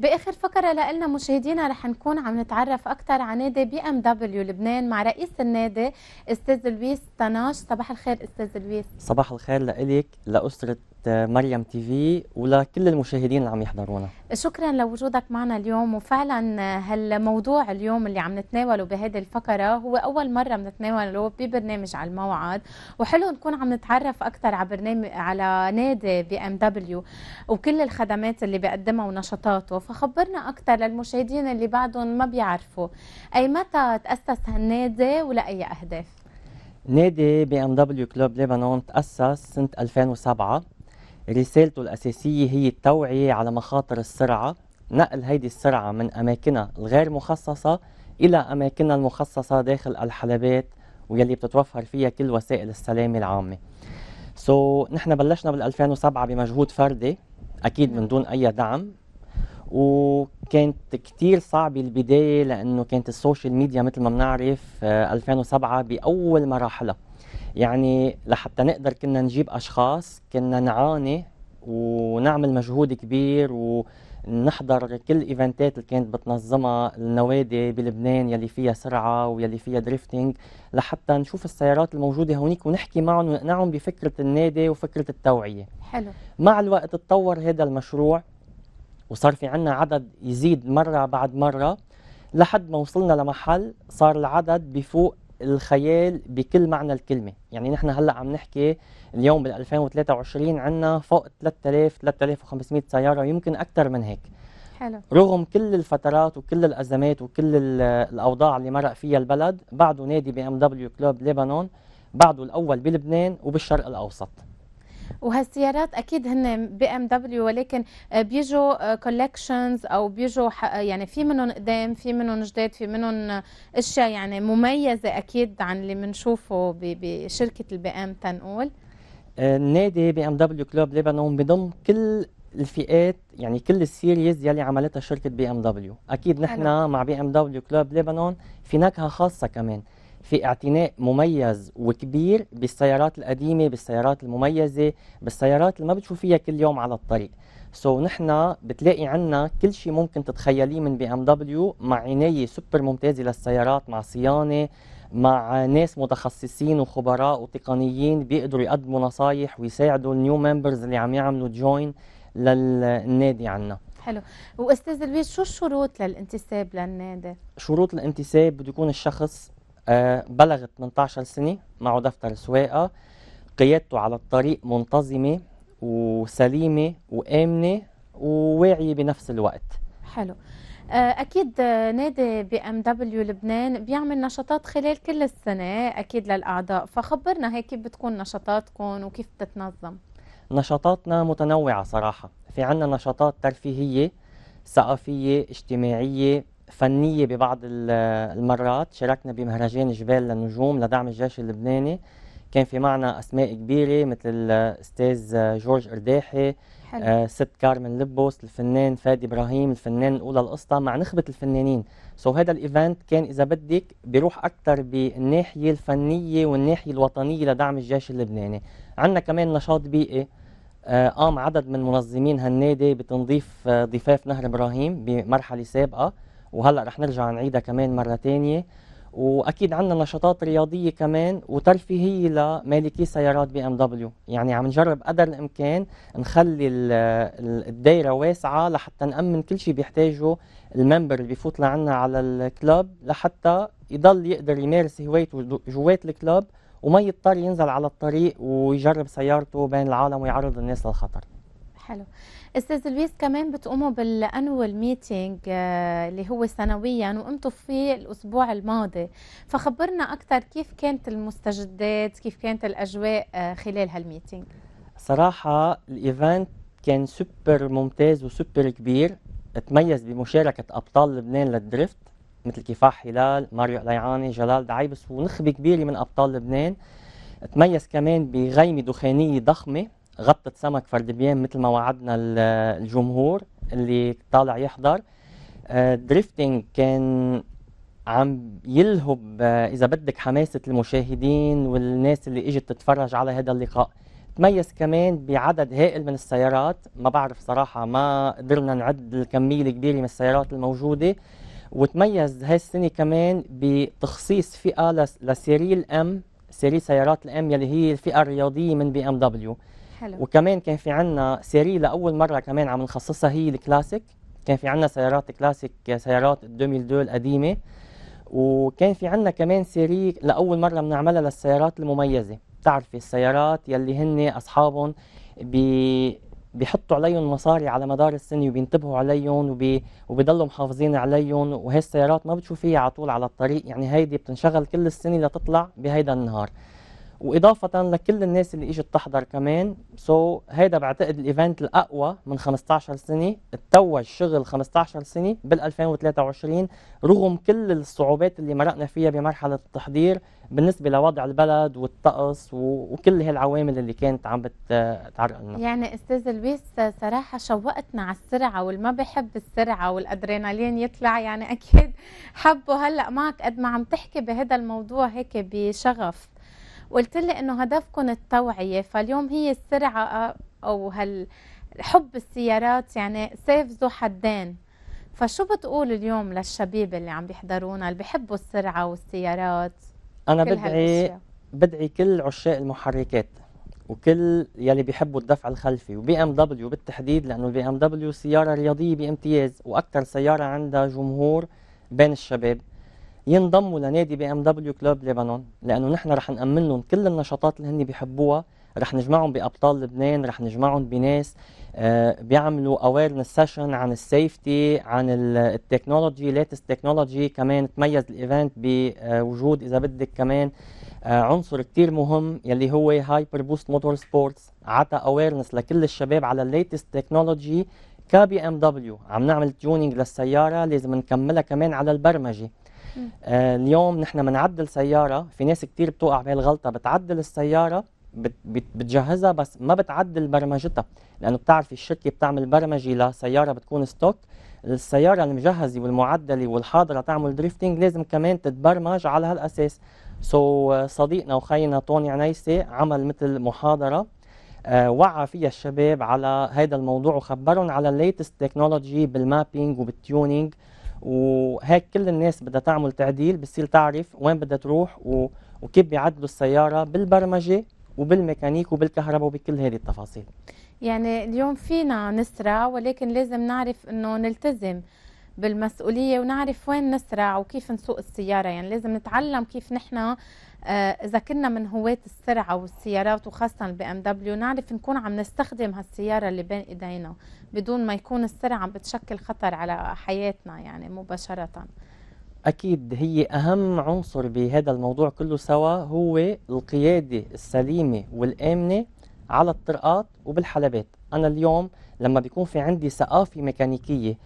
باخر فقره لنا مشاهدينا رح نكون عم نتعرف اكثر عن نادي بي ام دبليو لبنان مع رئيس النادي استاذ لويس طناش صباح الخير استاذ لويس صباح الخير لك لاسره مريم تي في ولكل المشاهدين اللي عم يحضرونا شكرا لوجودك معنا اليوم وفعلا هالموضوع اليوم اللي عم نتناوله بهذه الفقره هو اول مره بنتناوله ببرنامج على الموعد وحلو نكون عم نتعرف اكثر على برنامج على نادي بي ام دبليو وكل الخدمات اللي بيقدمها ونشاطاته فخبرنا اكثر للمشاهدين اللي بعدهم ما بيعرفوا اي متى تاسس هالنادي ولاي اهداف نادي بي ام دبليو كلوب ليبانون تاسس سنه 2007 رسالته الأساسية هي التوعية على مخاطر السرعة نقل هيدي السرعة من أماكنها الغير مخصصة إلى أماكنها المخصصة داخل الحلبات ويلي بتتوفر فيها كل وسائل السلامة العامة سو so, نحن بلشنا بال 2007 بمجهود فردي أكيد من دون أي دعم وكانت كتير صعبة البداية لأنه كانت السوشيال ميديا مثل ما بنعرف 2007 آه، بأول مراحلها يعني لحتى نقدر كنا نجيب اشخاص كنا نعاني ونعمل مجهود كبير ونحضر كل ايفنتات اللي كانت بتنظمها النوادي بلبنان يلي فيها سرعه ويلي فيها دريفتنج لحتى نشوف السيارات الموجوده هونيك ونحكي معهم ونقنعهم بفكره النادي وفكره التوعيه حلو مع الوقت تطور هذا المشروع وصار في عنا عدد يزيد مره بعد مره لحد ما وصلنا لمحل صار العدد بفوق الخيال بكل معنى الكلمة يعني نحن هلأ عم نحكي اليوم بال 2023 عنا فوق 3000 3500 سيارة ويمكن أكثر من هيك حلو. رغم كل الفترات وكل الأزمات وكل الأوضاع اللي مرق فيها البلد بعده نادي بي ام دبليو كلوب لبنان بعده الأول بلبنان وبالشرق الأوسط وهالسيارات اكيد هن بي ام دبليو ولكن آه، بيجوا آه، كولكشنز او بيجوا آه، يعني في منهم قدام في منهم جداد في منهم اشياء يعني مميزه اكيد عن اللي بنشوفه بشركه البي ام تنقول النادي بي ام دبليو كلوب لبنان بضم كل الفئات يعني كل السيريز يلي عملتها شركه بي ام دبليو اكيد نحن مع بي ام دبليو كلوب لبنان في نكهه خاصه كمان في اعتناء مميز وكبير بالسيارات القديمه بالسيارات المميزه بالسيارات اللي ما بتشوفيها كل يوم على الطريق سو so, نحن بتلاقي عنا كل شيء ممكن تتخيليه من بي ام دبليو مع عنايه سوبر ممتازه للسيارات مع صيانه مع ناس متخصصين وخبراء وتقنيين بيقدروا يقدموا نصايح ويساعدوا النيو ممبرز اللي عم يعملوا جوين للنادي عنا حلو واستاذ لويس شو الشروط للانتساب للنادي شروط الانتساب بده يكون الشخص آه، بلغ 18 سنة معه دفتر سواقة قيادته على الطريق منتظمة وسليمة وآمنة وواعية بنفس الوقت حلو آه، اكيد آه، نادي بي ام دبليو لبنان بيعمل نشاطات خلال كل السنه اكيد للاعضاء فخبرنا هيك كيف بتكون نشاطاتكم وكيف بتتنظم نشاطاتنا متنوعه صراحه في عنا نشاطات ترفيهيه ثقافيه اجتماعيه فنيه ببعض المرات شاركنا بمهرجان جبال للنجوم لدعم الجيش اللبناني كان في معنا اسماء كبيره مثل الاستاذ جورج ارداحي آه، ست كارمن لبوس الفنان فادي ابراهيم الفنان الاولى القصة مع نخبه الفنانين سو so هذا الايفنت كان اذا بدك بيروح اكثر بالناحيه الفنيه والناحيه الوطنيه لدعم الجيش اللبناني عندنا كمان نشاط بيئي آه، قام عدد من منظمين هالنادي بتنظيف آه، ضفاف نهر ابراهيم بمرحله سابقه وهلا رح نرجع نعيدها كمان مره ثانيه واكيد عندنا نشاطات رياضيه كمان وترفيهيه لمالكي سيارات بي ام دبليو يعني عم نجرب قدر الامكان نخلي الدائره واسعه لحتى نامن كل شيء بيحتاجه الممبر اللي بيفوت لعنا على الكلاب لحتى يضل يقدر يمارس هوايته جوات الكلاب وما يضطر ينزل على الطريق ويجرب سيارته بين العالم ويعرض الناس للخطر حلو استاذ لويس كمان بتقوموا بالانوال آه، ميتينج اللي هو سنويا وقمتوا فيه الاسبوع الماضي فخبرنا اكثر كيف كانت المستجدات كيف كانت الاجواء آه، خلال هالميتينج صراحه الايفنت كان سوبر ممتاز وسوبر كبير تميز بمشاركه ابطال لبنان للدريفت مثل كفاح هلال ماريو ليعاني جلال دعيبس ونخبه كبيره من ابطال لبنان تميز كمان بغيمه دخانيه ضخمه غطة سمك فردبيان مثل ما وعدنا الجمهور اللي طالع يحضر دريفتنج آه، كان عم يلهب آه، اذا بدك حماسه المشاهدين والناس اللي اجت تتفرج على هذا اللقاء تميز كمان بعدد هائل من السيارات ما بعرف صراحه ما قدرنا نعد الكميه الكبيره من السيارات الموجوده وتميز هاي السنه كمان بتخصيص فئه لسيريل ام سيري سيارات الام يلي هي الفئه الرياضيه من بي ام دبليو حلو. وكمان كان في عنا سيري لاول مره كمان عم نخصصها هي الكلاسيك كان في عنا سيارات كلاسيك سيارات 2002 القديمه وكان في عنا كمان سيري لاول مره بنعملها للسيارات المميزه بتعرفي السيارات يلي هن اصحابهم بي بيحطوا عليهم مصاري على مدار السنه وبينتبهوا عليهم وبي... وبيضلوا محافظين عليهم وهي السيارات ما بتشوفيها على طول على الطريق يعني هيدي بتنشغل كل السنه لتطلع بهيدا النهار واضافه لكل الناس اللي اجت تحضر كمان سو so, هيدا بعتقد الايفنت الاقوى من 15 سنه اتوج شغل 15 سنه بال 2023 رغم كل الصعوبات اللي مرقنا فيها بمرحله التحضير بالنسبه لوضع البلد والطقس وكل هالعوامل اللي كانت عم بتعرق لنا يعني استاذ لويس صراحه شوقتنا على السرعه والما بحب السرعه والادرينالين يطلع يعني اكيد حبه هلا معك قد ما عم تحكي بهذا الموضوع هيك بشغف قلت لي انه هدفكم التوعيه فاليوم هي السرعه او هال حب السيارات يعني سيف ذو حدين فشو بتقول اليوم للشبيب اللي عم بيحضرونا اللي بيحبوا السرعه والسيارات انا بدعي بدعي كل عشاق المحركات وكل يلي بيحبوا الدفع الخلفي وبي ام دبليو بالتحديد لانه البي ام دبليو سياره رياضيه بامتياز واكثر سياره عندها جمهور بين الشباب ينضموا لنادي بي ام دبليو كلوب لبنان لانه نحن رح نامن لهم كل النشاطات اللي هن بيحبوها رح نجمعهم بابطال لبنان رح نجمعهم بناس آه، بيعملوا اويرنس سيشن عن السيفتي عن التكنولوجي ليتست تكنولوجي كمان تميز الايفنت بوجود اذا بدك كمان آه، عنصر كتير مهم يلي هو هايبر بوست موتور سبورتس عطى اويرنس لكل الشباب على الليتست تكنولوجي كبي ام دبليو عم نعمل تيونينج للسياره لازم نكملها كمان على البرمجه آه اليوم نحن بنعدل سياره في ناس كثير بتوقع بهالغلطه بتعدل السياره بت بت بتجهزها بس ما بتعدل برمجتها لانه بتعرفي الشركه بتعمل برمجه لسياره بتكون ستوك السياره المجهزه والمعدله والحاضره تعمل دريفتنج لازم كمان تتبرمج على هالاساس سو so, آه، صديقنا وخينا طوني عنيسي عمل مثل محاضره آه، وعى فيها الشباب على هذا الموضوع وخبرهم على الليتست تكنولوجي بالمابينج وبالتيونينج وهيك كل الناس بدها تعمل تعديل بتصير تعرف وين بدها تروح و... وكيف بيعدلوا السياره بالبرمجه وبالميكانيك وبالكهرباء وبكل هذه التفاصيل يعني اليوم فينا نسرع ولكن لازم نعرف انه نلتزم بالمسؤوليه ونعرف وين نسرع وكيف نسوق السياره يعني لازم نتعلم كيف نحن آه، اذا كنا من هواة السرعه والسيارات وخاصه البي ام دبليو نعرف نكون عم نستخدم هالسياره اللي بين ايدينا بدون ما يكون السرعه عم بتشكل خطر على حياتنا يعني مباشره اكيد هي اهم عنصر بهذا الموضوع كله سوا هو القياده السليمه والامنه على الطرقات وبالحلبات انا اليوم لما بيكون في عندي ثقافه ميكانيكيه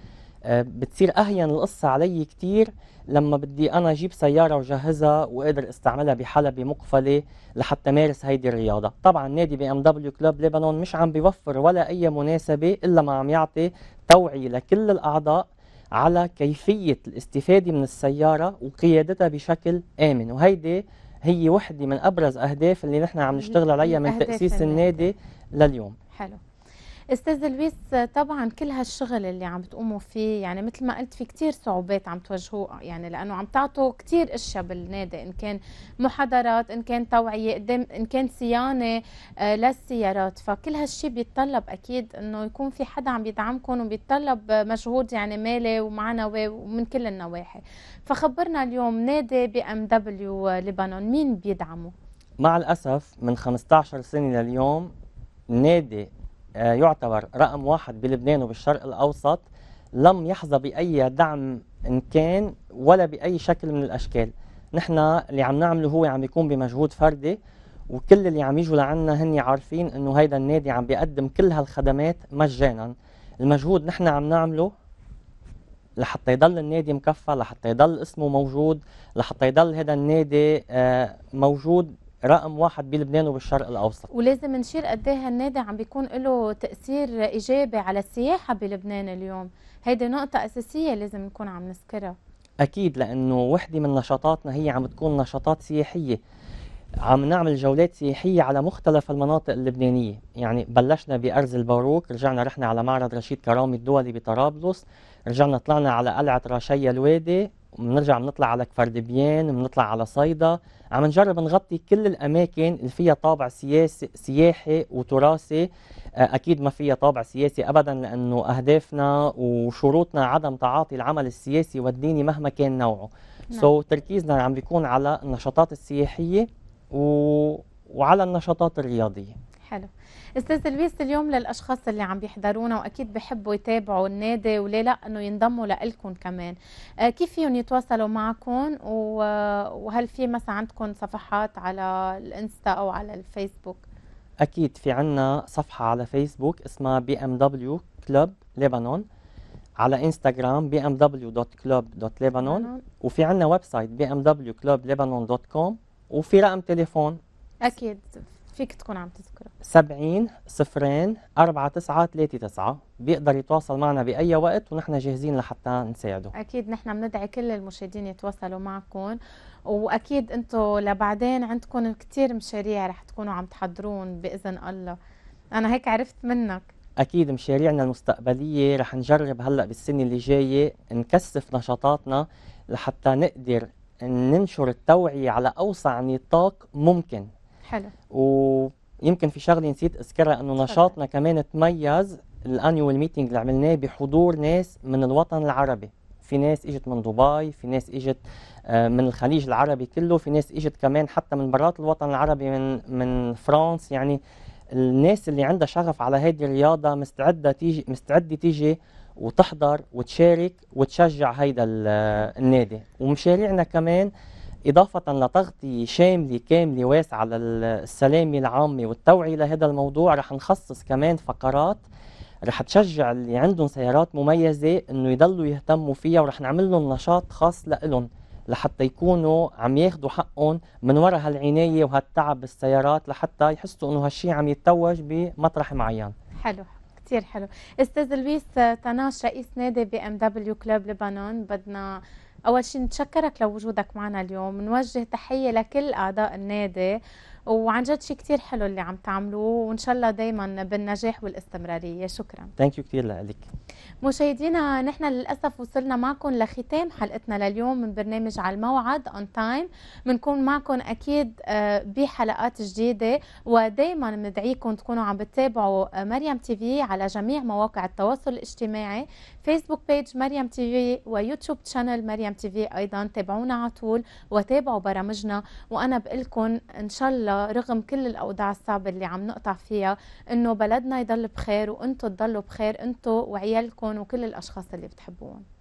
آه، بتصير اهين القصه علي كثير لما بدي أنا أجيب سيارة وجهزها وقدر استعملها بحلب بمقفلة لحتى مارس هيدي الرياضة طبعا نادي بي ام دبليو كلوب لبنان مش عم بيوفر ولا أي مناسبة إلا ما عم يعطي توعية لكل الأعضاء على كيفية الاستفادة من السيارة وقيادتها بشكل آمن وهيدي هي وحدة من أبرز أهداف اللي نحن عم نشتغل عليها من تأسيس النادي لليوم حلو استاذ لويس طبعا كل هالشغل اللي عم تقوموا فيه يعني مثل ما قلت في كثير صعوبات عم تواجهوها يعني لانه عم تعطوا كثير اشياء بالنادي ان كان محاضرات ان كان توعيه قدام ان كان صيانه آه، للسيارات فكل هالشيء بيتطلب اكيد انه يكون في حدا عم يدعمكم وبيتطلب مجهود يعني مالي ومعنوي ومن كل النواحي فخبرنا اليوم نادي بي ام دبليو آه، لبنان مين بيدعمه مع الاسف من 15 سنه لليوم نادي آه، يعتبر رقم واحد بلبنان وبالشرق الأوسط لم يحظى بأي دعم إن كان ولا بأي شكل من الأشكال نحن اللي عم نعمله هو عم يكون بمجهود فردي وكل اللي عم يجوا لعنا هن عارفين انه هيدا النادي عم بيقدم كل هالخدمات مجانا المجهود نحن عم نعمله لحتى يضل النادي مكفى لحتى يضل اسمه موجود لحتى يضل هذا النادي آه، موجود رقم واحد بلبنان وبالشرق الاوسط ولازم نشير قد ايه هالنادي عم بيكون له تاثير ايجابي على السياحه بلبنان اليوم هيدي نقطه اساسيه لازم نكون عم نذكرها اكيد لانه وحده من نشاطاتنا هي عم تكون نشاطات سياحيه عم نعمل جولات سياحية على مختلف المناطق اللبنانية يعني بلشنا بأرز الباروك رجعنا رحنا على معرض رشيد كرامي الدولي بطرابلس رجعنا طلعنا على قلعة راشية الوادي بنرجع بنطلع على كفر دبيان بنطلع على صيدا عم نجرب نغطي كل الاماكن اللي فيها طابع سياسي سياحي وتراثي آه، اكيد ما فيها طابع سياسي ابدا لانه اهدافنا وشروطنا عدم تعاطي العمل السياسي والديني مهما كان نوعه سو نعم. so, تركيزنا عم بيكون على النشاطات السياحيه و... وعلى النشاطات الرياضيه حلو استاذ لويس اليوم للاشخاص اللي عم بيحضرونا واكيد بحبوا يتابعوا النادي وليه لا انه ينضموا لكم كمان آه، كيف فيهم يتواصلوا معكم وهل في مثلا عندكم صفحات على الانستا او على الفيسبوك اكيد في عنا صفحه على فيسبوك اسمها بي ام دبليو كلوب ليبانون على انستغرام بي ام دبليو دوت كلوب دوت ليبانون وفي عنا ويب سايت بي ام دبليو كلوب ليبانون دوت كوم وفي رقم تليفون اكيد فيك تكون عم تذكره 70 صفرين 4 9 3 9 بيقدر يتواصل معنا بأي وقت ونحن جاهزين لحتى نساعده أكيد نحن بندعي كل المشاهدين يتواصلوا معكم وأكيد أنتم لبعدين عندكم كثير مشاريع رح تكونوا عم تحضرون بإذن الله أنا هيك عرفت منك اكيد مشاريعنا المستقبليه رح نجرب هلا بالسنه اللي جايه نكثف نشاطاتنا لحتى نقدر ننشر التوعيه على اوسع نطاق ممكن حلو ويمكن في شغله نسيت اذكرها انه نشاطنا كمان تميز الانيوال ميتنج اللي عملناه بحضور ناس من الوطن العربي في ناس اجت من دبي في ناس اجت آه، من الخليج العربي كله في ناس اجت كمان حتى من برات الوطن العربي من من فرنسا يعني الناس اللي عندها شغف على هذه الرياضه مستعده تيجي مستعده تيجي وتحضر وتشارك وتشجع هيدا آه، النادي ومشاريعنا كمان إضافة لتغطية شاملة كاملة واسعة للسلامة العامة والتوعية لهذا الموضوع رح نخصص كمان فقرات رح تشجع اللي عندهم سيارات مميزة إنه يضلوا يهتموا فيها ورح نعمل لهم نشاط خاص لإلهم لحتى يكونوا عم ياخذوا حقهم من وراء هالعناية وهالتعب بالسيارات لحتى يحسوا إنه هالشيء عم يتوج بمطرح معين. حلو كثير حلو استاذ لويس آه، تناش رئيس نادي بي ام دبليو كلوب لبنان بدنا أول شيء نتشكرك لوجودك معنا اليوم نوجه تحية لكل أعضاء النادي وعن جد شيء كثير حلو اللي عم تعملوه وان شاء الله دائما بالنجاح والاستمراريه شكرا ثانك يو كثير لك مشاهدينا نحن للاسف وصلنا معكم لختام حلقتنا لليوم من برنامج على الموعد اون تايم بنكون معكم اكيد آه، بحلقات جديده ودائما بندعيكم تكونوا عم بتتابعوا آه، مريم تي في على جميع مواقع التواصل الاجتماعي فيسبوك بيج مريم تي في ويوتيوب تشانل مريم تي في ايضا تابعونا على طول وتابعوا برامجنا وانا بقول ان شاء الله رغم كل الاوضاع الصعبه اللي عم نقطع فيها انه بلدنا يضل بخير وانتم تضلوا بخير انتم وعيالكم وكل الاشخاص اللي بتحبوهم